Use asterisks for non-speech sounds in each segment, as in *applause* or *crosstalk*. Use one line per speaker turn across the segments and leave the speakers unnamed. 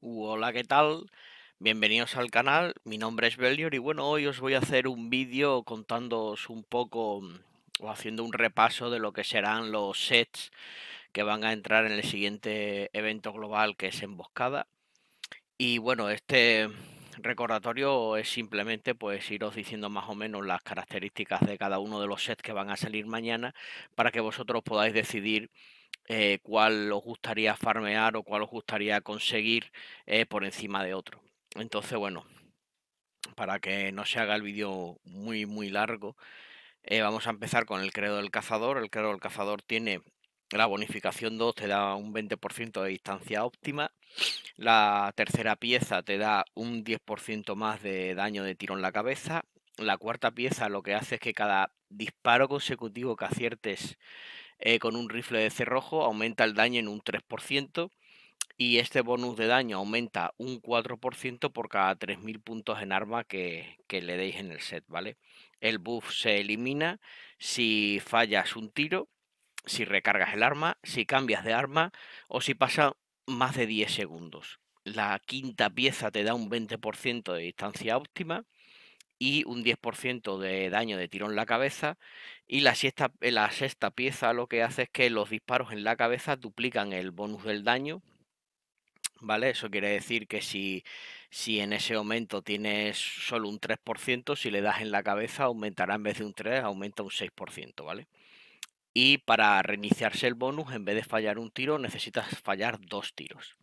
Hola, ¿qué tal? Bienvenidos al canal, mi nombre es Belior y bueno, hoy os voy a hacer un vídeo contándoos un poco mm, o haciendo un repaso de lo que serán los sets que van a entrar en el siguiente evento global que es Emboscada. Y bueno, este recordatorio es simplemente pues iros diciendo más o menos las características de cada uno de los sets que van a salir mañana para que vosotros podáis decidir eh, cuál os gustaría farmear o cuál os gustaría conseguir eh, por encima de otro. Entonces, bueno, para que no se haga el vídeo muy, muy largo, eh, vamos a empezar con el credo del cazador. El credo del cazador tiene la bonificación 2, te da un 20% de distancia óptima. La tercera pieza te da un 10% más de daño de tiro en la cabeza. La cuarta pieza lo que hace es que cada disparo consecutivo que aciertes eh, con un rifle de cerrojo aumenta el daño en un 3% y este bonus de daño aumenta un 4% por cada 3.000 puntos en arma que, le deis en el set, ¿vale? El buff se elimina si fallas un tiro, si recargas el arma, si cambias de arma o si pasa más de 10 segundos. La quinta pieza te da un 20% de distancia óptima y un 10% de daño de tiro en la cabeza. Y la sexta, eh, la sexta pieza lo que hace es que los disparos en la cabeza duplican el bonus del daño. ¿Vale? Eso quiere decir que si, si en ese aumento tienes solo un 3%, si le das en la cabeza aumentará en vez de un 3, aumenta un 6%, ¿vale? Y para reiniciarse el bonus, en vez de fallar un tiro, necesitas fallar dos tiros.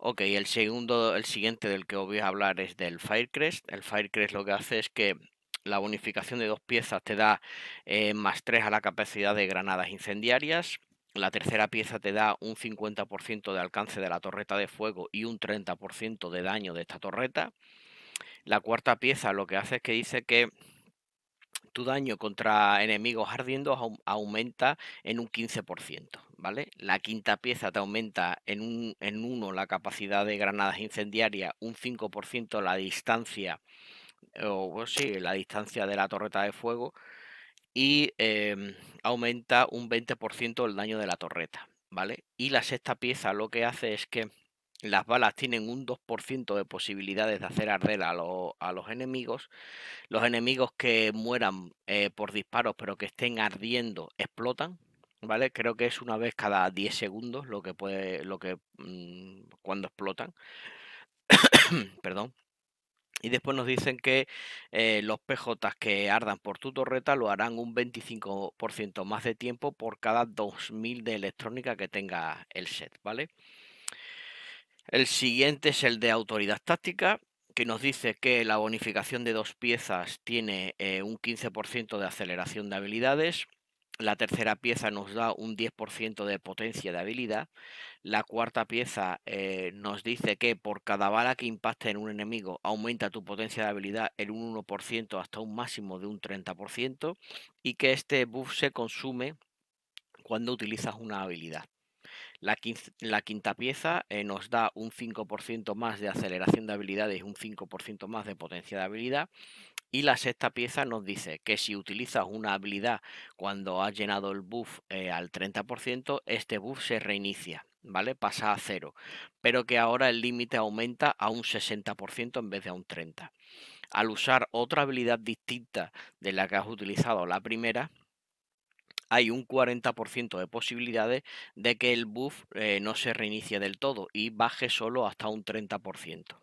Ok, el segundo, el siguiente del que os voy a hablar es del Firecrest. El Firecrest lo que hace es que la bonificación de dos piezas te da eh, más 3 a la capacidad de granadas incendiarias. La tercera pieza te da un 50% de alcance de la torreta de fuego y un 30% de daño de esta torreta. La cuarta pieza lo que hace es que dice que tu daño contra enemigos ardiendo aumenta en un 15%. ¿vale? La quinta pieza te aumenta en, 1 uno la capacidad de granadas incendiarias, un 5% la distancia, eh, o la distancia de la torreta de fuego, y em, aumenta un 20% el daño de la torreta, ¿vale? Y la sexta pieza lo que hace es que las balas tienen un 2% de posibilidades de hacer arder a, los enemigos. Los enemigos que mueran eh, por disparos pero que estén ardiendo explotan, ¿vale? Creo que es una vez cada 10 segundos lo que puede, lo que mm, cuando explotan. *coughs* Perdón. Y después nos dicen que eh, los PJ que ardan por tu torreta lo harán un 25% más de tiempo por cada 2000 de electrónica que tenga el set, ¿vale? El siguiente es el de autoridad táctica, que nos dice que la bonificación de dos piezas tiene eh, un 15% de aceleración de habilidades, la tercera pieza nos da un 10% de potencia de habilidad. La cuarta pieza eh, nos dice que por cada bala que impacte en un enemigo aumenta tu potencia de habilidad en un 1% hasta un máximo de un 30% y que este buff se consume cuando utilizas una habilidad. La, quinta, pieza eh, nos da un 5% más de aceleración de habilidades y un 5% más de potencia de habilidad. Y la sexta pieza nos dice que si utilizas una habilidad cuando has llenado el buff eh, al 30%, este buff se reinicia, ¿vale? Pasa a cero, pero que ahora el límite aumenta a un 60% en vez de a un 30%. Al usar otra habilidad distinta de la que has utilizado la primera, hay un 40% de posibilidades de que el buff eh, no se reinicie del todo y baje solo hasta un 30%.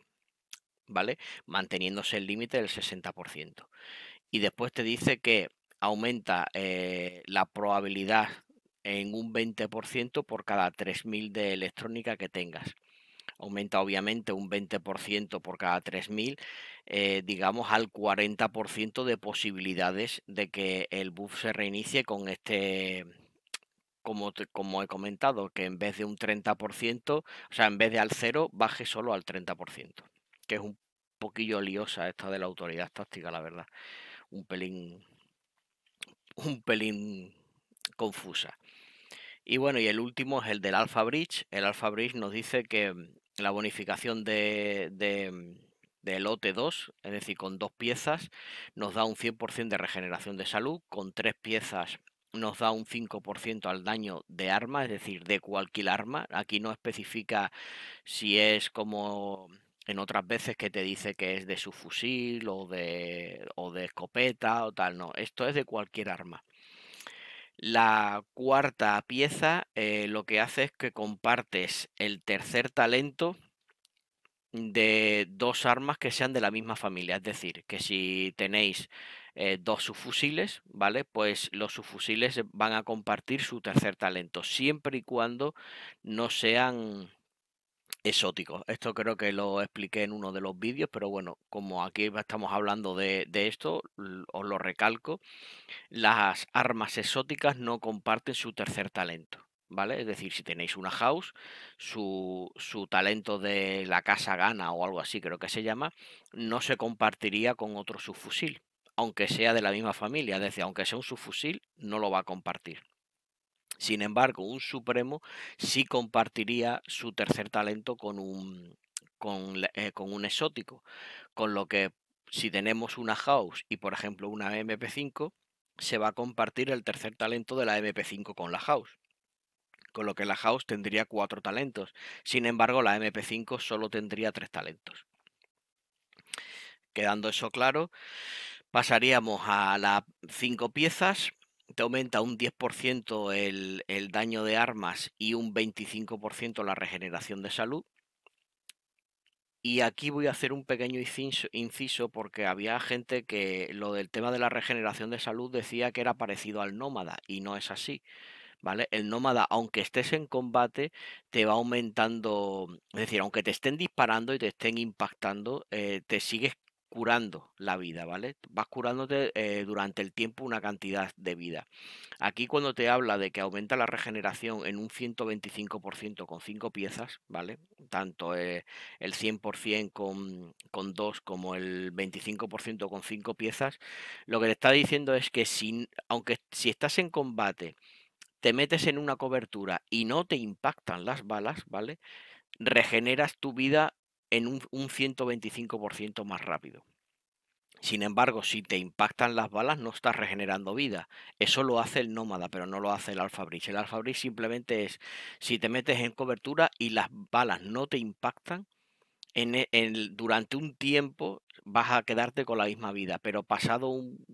¿vale? Manteniéndose el límite del 60%. Y después te dice que aumenta eh, la probabilidad en un 20% por cada 3.000 de electrónica que tengas. Aumenta obviamente un 20% por cada 3.000, eh, digamos al 40% de posibilidades de que el buff se reinicie con este, como, como he comentado, que en vez de un 30%, o sea, en vez de al 0, baje solo al 30% que es un poquillo liosa esta de la autoridad táctica, la verdad. Un pelín. Un pelín confusa. Y bueno, y el último es el del Alpha Bridge. El Alpha Bridge nos dice que mm, la bonificación de, de, mm, de lote 2, es decir, con dos piezas, nos da un 100% de regeneración de salud, con tres piezas nos da un 5% al daño de arma, es decir, de cualquier arma. Aquí no especifica si es como en otras veces que te dice que es de su fusil o de, o de escopeta o tal. No, esto es de cualquier arma. La cuarta pieza eh, lo que hace es que compartes el tercer talento de dos armas que sean de la misma familia. Es decir, que si tenéis eh, dos subfusiles, ¿vale? Pues los subfusiles van a compartir su tercer talento, siempre y cuando no sean exóticos. Esto creo que lo expliqué en uno de los vídeos, pero bueno, como aquí estamos hablando de, esto, os lo recalco, las armas exóticas no comparten su tercer talento. ¿Vale? Es decir, si tenéis una house, su, su talento de la casa gana o algo así, creo que se llama, no se compartiría con otro subfusil, aunque sea de la misma familia. Es decir, aunque sea un subfusil, no lo va a compartir. Sin embargo, un supremo sí compartiría su tercer talento con un, eh, con, un exótico, con lo que si tenemos una house y por ejemplo una MP5, se va a compartir el tercer talento de la MP5 con la house con lo que la House tendría cuatro talentos. Sin embargo, la MP5 solo tendría tres talentos. Quedando eso claro, pasaríamos a las cinco piezas te aumenta un 10% el, el, daño de armas y un 25% la regeneración de salud. Y aquí voy a hacer un pequeño inciso, porque había gente que lo del tema de la regeneración de salud decía que era parecido al nómada y no es así. ¿Vale? El nómada, aunque estés en combate, te va aumentando, es decir, aunque te estén disparando y te estén impactando, eh, te sigues curando la vida, ¿vale? Vas curándote eh, durante el tiempo una cantidad de vida. Aquí cuando te habla de que aumenta la regeneración en un 125% con 5 piezas, ¿vale? Tanto eh, el 100% con, con 2 como el 25% con 5 piezas, lo que le está diciendo es que si, aunque si estás en combate, te metes en una cobertura y no te impactan las balas, ¿vale? Regeneras tu vida en un, 125% más rápido. Sin embargo, si te impactan las balas, no estás regenerando vida. Eso lo hace el nómada, pero no lo hace el alfabrich El alfabrich simplemente es si te metes en cobertura y las balas no te impactan, e, durante un tiempo vas a quedarte con la misma vida, pero pasado un,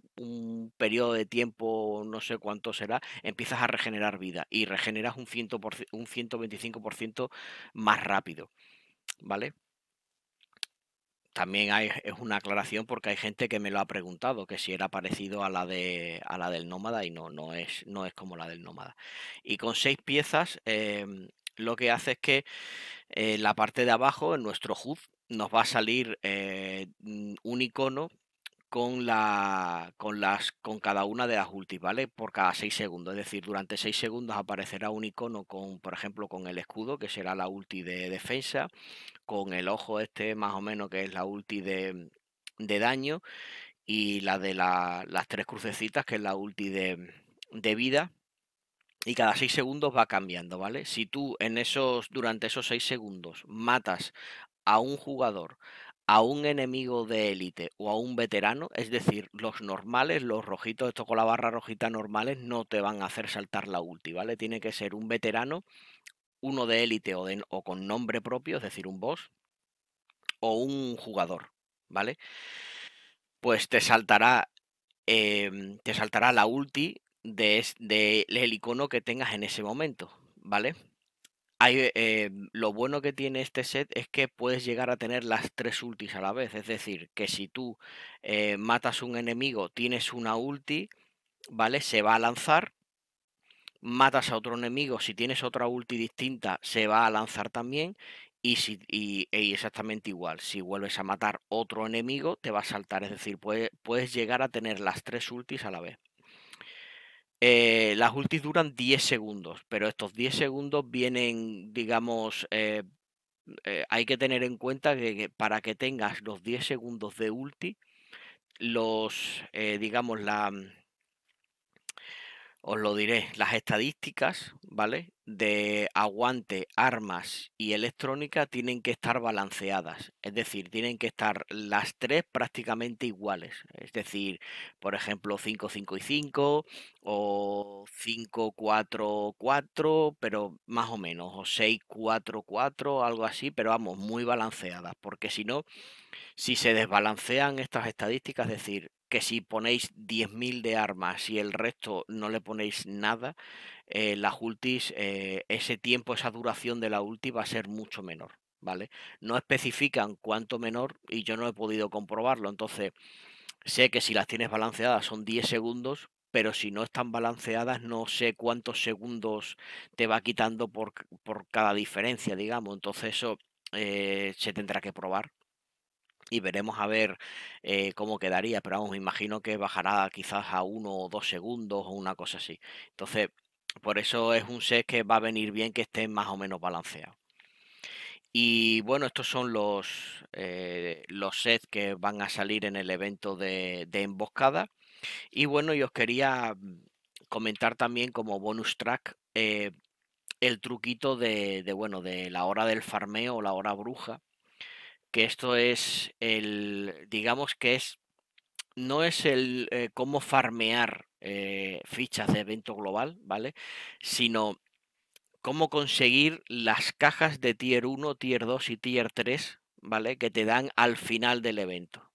periodo de tiempo, no sé cuánto será, empiezas a regenerar vida y regeneras un, un 125% más rápido. ¿Vale? también hay, es una aclaración porque hay gente que me lo ha preguntado, que si era parecido a la, de, a la del nómada y no, no es, no es como la del nómada. Y con seis piezas em, lo que hace es que en eh, la parte de abajo, en nuestro HUD, nos va a salir eh, un icono con, la, con, las, con cada una de las ultis, ¿vale? Por cada 6 segundos. Es decir, durante 6 segundos aparecerá un icono con, por ejemplo, con el escudo, que será la ulti de defensa, con el ojo este más o menos que es la ulti de, daño, y la de las tres crucecitas, que es la ulti de, vida. Y cada 6 segundos va cambiando, ¿vale? Si tú en esos, durante esos 6 segundos matas a un jugador a un enemigo de élite o a un veterano, es decir, los normales, los rojitos, esto con la barra rojita normales, no te van a hacer saltar la ulti, ¿vale? Tiene que ser un veterano, uno de élite o, con nombre propio, es decir, un boss, o un jugador, ¿vale? Pues te saltará, em, te saltará la ulti de, de el icono que tengas en ese momento, ¿vale? Eh, lo bueno que tiene este set es que puedes llegar a tener las tres ultis a la vez. Es decir, que si tú eh, matas un enemigo, tienes una ulti, ¿vale? Se va a lanzar. Matas a otro enemigo, si tienes otra ulti distinta, se va a lanzar también. Y, si, exactamente igual, si vuelves a matar otro enemigo, te va a saltar. Es decir, puedes llegar a tener las tres ultis a la vez. Eh, las ultis duran 10 segundos, pero estos 10 segundos vienen, digamos, eh, eh, hay que tener en cuenta que, que, para que tengas los 10 segundos de ulti, los, digamos, la, os lo diré, las estadísticas, ¿vale? De aguante, armas y electrónica tienen que estar balanceadas, es decir, tienen que estar las tres prácticamente iguales, es decir, por ejemplo, 5, 5 y 5 o 5, 4, 4, pero más o menos, o 6, 4, 4, algo así, pero vamos, muy balanceadas, porque si no, si se desbalancean estas estadísticas, es decir, que si ponéis 10.000 de armas y el resto no le ponéis nada, eh, las ultis, eh, ese tiempo, esa duración de la ulti va a ser mucho menor, ¿vale? No especifican cuánto menor y yo no he podido comprobarlo, entonces sé que si las tienes balanceadas son 10 segundos, pero si no están balanceadas no sé cuántos segundos te va quitando por, por cada diferencia, digamos, entonces eso eh, se tendrá que probar, y veremos a ver eh, cómo quedaría, pero vamos, me imagino que bajará quizás a uno o dos segundos o una cosa así. Entonces, por eso es un set que va a venir bien que esté más o menos balanceado. Y bueno, estos son los, eh, los sets que van a salir en el evento de, emboscada. Y bueno, yo os quería mm, comentar también como bonus track eh, el truquito de, de, bueno, de la hora del farmeo o la hora bruja que esto es el, digamos que es, no es el eh, cómo farmear eh, fichas de evento global, ¿vale? Sino cómo conseguir las cajas de tier 1, tier 2 y tier 3, ¿vale? Que te dan al final del evento.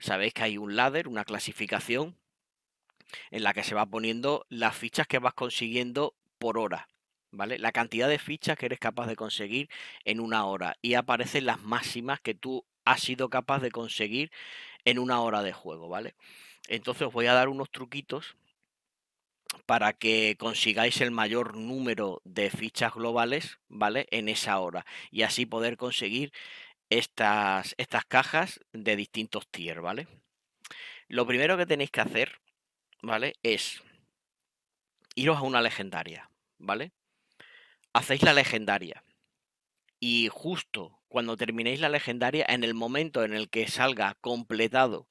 Sabéis que hay un ladder, una clasificación en la que se va poniendo las fichas que vas consiguiendo por hora. ¿vale? La cantidad de fichas que eres capaz de conseguir en una hora y aparecen las máximas que tú has sido capaz de conseguir en una hora de juego, ¿vale? Entonces os voy a dar unos truquitos para que consigáis el mayor número de fichas globales, ¿vale? En esa hora y así poder conseguir estas, estas cajas de distintos tier, ¿vale? Lo primero que tenéis que hacer, ¿vale? Es iros a una legendaria, ¿vale? hacéis la legendaria. Y justo cuando terminéis la legendaria, en el momento en el que salga completado,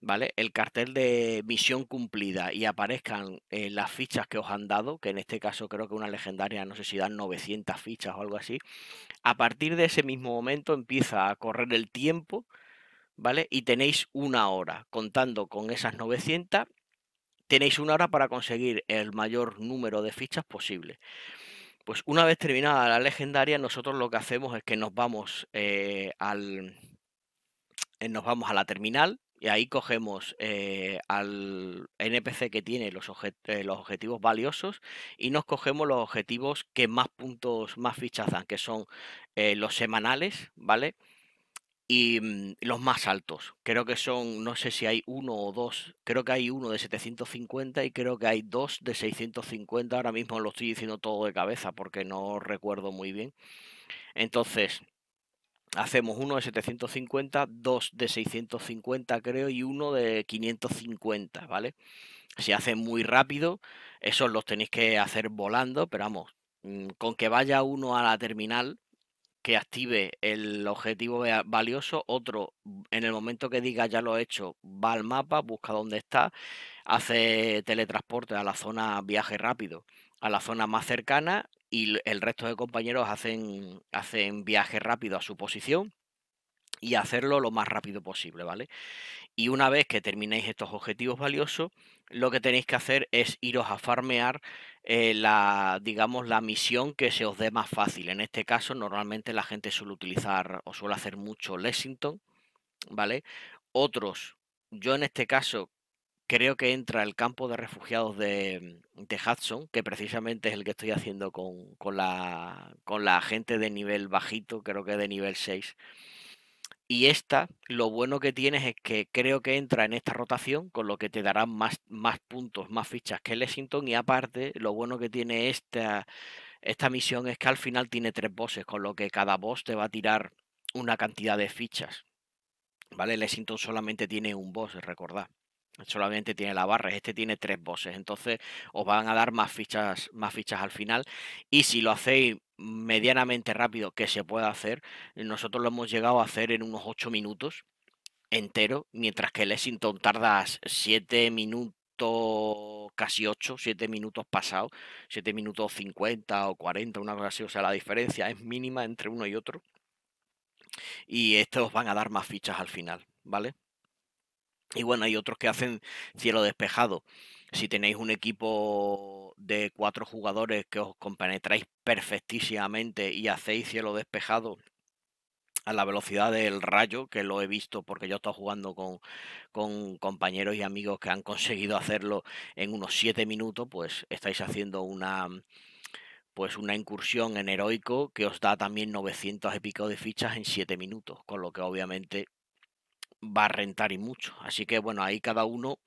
¿vale? El cartel de misión cumplida y aparezcan eh, las fichas que os han dado, que en este caso creo que una legendaria, no sé si dan 900 fichas o algo así, a partir de ese mismo momento empieza a correr el tiempo, ¿vale? Y tenéis una hora contando con esas 900. Tenéis una hora para conseguir el mayor número de fichas posible. Pues una vez terminada la legendaria, nosotros lo que hacemos es que nos vamos eh, al. Eh, nos vamos a la terminal y ahí cogemos eh, al NPC que tiene los, objetivos valiosos y nos cogemos los objetivos que más puntos, más fichazan, que son los semanales, ¿vale? y mm, los más altos. Creo que son, no sé si hay uno o dos, creo que hay uno de 750 y creo que hay dos de 650. Ahora mismo lo estoy diciendo todo de cabeza porque no recuerdo muy bien. Entonces, hacemos uno de 750, dos de 650 creo y uno de 550, ¿vale? Si hacen muy rápido, esos los tenéis que hacer volando, pero vamos, mm, con que vaya uno a la terminal, que active el objetivo valioso, otro mm, en el momento que diga ya lo he hecho, va al mapa, busca dónde está, hace teletransporte a la zona viaje rápido, a la zona más cercana y el resto de compañeros hacen, hacen viaje rápido a su posición y hacerlo lo más rápido posible, ¿vale? Y una vez que terminéis estos objetivos valiosos, lo que tenéis que hacer es iros a farmear eh, la, digamos, la misión que se os dé más fácil. En este caso, normalmente la gente suele utilizar o suele hacer mucho Lexington, ¿vale? Otros, yo en este caso creo que entra el campo de refugiados de, Hudson, que precisamente es el que estoy haciendo con, la, con la gente de nivel bajito, creo que de nivel 6. Y esta, lo bueno que tienes es que creo que entra en esta rotación, con lo que te darán más, más puntos, más fichas que Lexington. Y aparte, lo bueno que tiene esta, esta misión es que al final tiene tres bosses, con lo que cada boss te va a tirar una cantidad de fichas. ¿Vale? Lexington solamente tiene un boss, recordad solamente tiene la barra, este tiene tres bosses, entonces os van a dar más fichas, más fichas al final y si lo hacéis medianamente rápido, que se pueda hacer, nosotros lo hemos llegado a hacer en unos 8 minutos entero, mientras que Lexington tarda 7 minutos casi 8, 7 minutos pasados, 7 minutos 50 o 40, una cosa así, o sea, la diferencia es mínima entre uno y otro. Y estos van a dar más fichas al final, ¿vale? Y bueno, hay otros que hacen cielo despejado. Si tenéis un equipo de cuatro jugadores que os compenetráis perfectísimamente y hacéis cielo despejado a la velocidad del rayo, que lo he visto porque yo he estado jugando con, compañeros y amigos que han conseguido hacerlo en unos siete minutos, pues estáis haciendo una, pues una incursión en heroico que os da también 900 y pico de fichas en 7 minutos, con lo que obviamente va a rentar y mucho. Así que bueno, ahí cada uno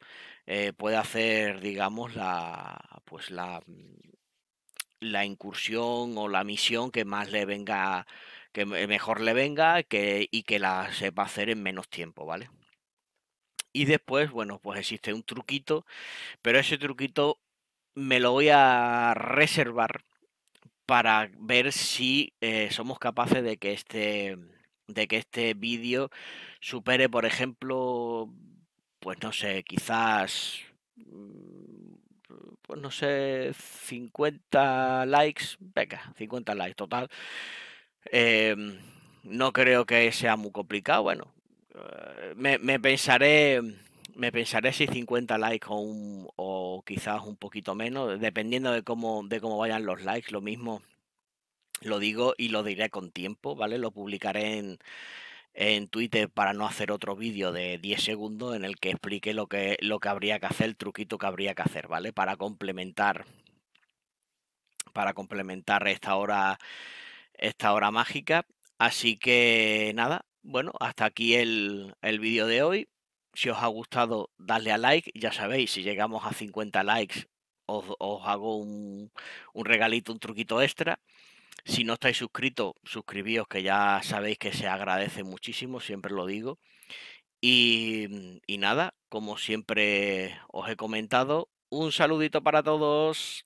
eh, puede hacer, digamos, la pues la, mm, la incursión o la misión que más le venga, que mejor le venga que, y que la sepa hacer en menos tiempo, ¿vale? Y después, bueno, pues existe un truquito, pero ese truquito me lo voy a reservar para ver si eh, somos capaces de que este, de que este vídeo supere, por ejemplo, pues no sé, quizás, mm, pues no sé, 50 likes, venga, 50 likes total. Em, no creo que sea muy complicado, bueno, eh, me, pensaré me pensaré si 50 likes o, o, quizás un poquito menos, dependiendo de cómo, de cómo vayan los likes. Lo mismo lo digo y lo diré con tiempo, ¿vale? Lo publicaré en, en Twitter para no hacer otro vídeo de 10 segundos en el que explique lo que, lo que habría que hacer, el truquito que habría que hacer, ¿vale? Para complementar, para complementar esta hora, esta hora mágica. Así que nada, bueno, hasta aquí el, el vídeo de hoy. Si os ha gustado, dadle a like. Ya sabéis, si llegamos a 50 likes, os, hago un, un regalito, un truquito extra. Si no estáis suscritos, suscribíos, que ya sabéis que se agradece muchísimo, siempre lo digo. Y, mm, y nada, como siempre os he comentado, un saludito para todos.